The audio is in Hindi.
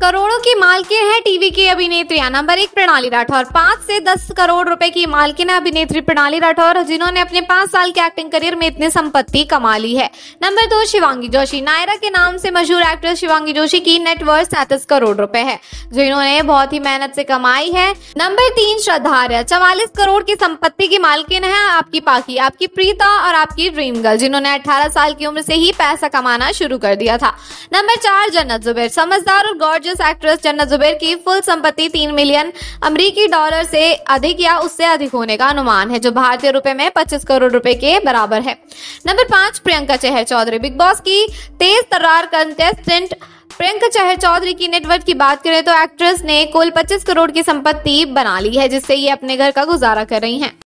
करोड़ों की मालकिन है टीवी की अभिनेत्री नंबर एक प्रणाली राठौर पांच से दस करोड़ रुपए की मालकिन अभिनेत्री प्रणाली राठौर जिन्होंने अपने पांच साल के एक्टिंग करियर में इतनी संपत्ति कमा ली है नंबर दो शिवांगी जोशी नायरा के नाम से मशहूर एक्ट्रेस शिवांगी जोशी की नेटवर्थ सैंतीस करोड़ रूपए है जो इन्होंने बहुत ही मेहनत से कमाई है नंबर तीन श्रद्धा आर्या चवालीस करोड़ की संपत्ति की मालकिन है आपकी पाकी आपकी प्रीता और आपकी ड्रीम गर्ल जिन्होंने अठारह साल की उम्र से ही पैसा कमाना शुरू कर दिया था नंबर चार जन्नत जुबेर समझदार और गौर गॉर्जियस एक्ट्रेस जन्ना जुबेर की फुल संपत्ति तीन मिलियन अमरीकी डॉलर से अधिक या उससे अधिक होने का अनुमान है जो भारतीय रुपए में पच्चीस करोड़ रुपए के बराबर है नंबर पांच प्रियंका चहर चौधरी बिग बॉस की तेज तर्रार कंटेस्टेंट प्रियंका चहर चौधरी की नेटवर्क की बात करें तो एक्ट्रेस ने कुल 25 करोड़ की संपत्ति बना ली है जिससे ये अपने घर का गुजारा कर रही हैं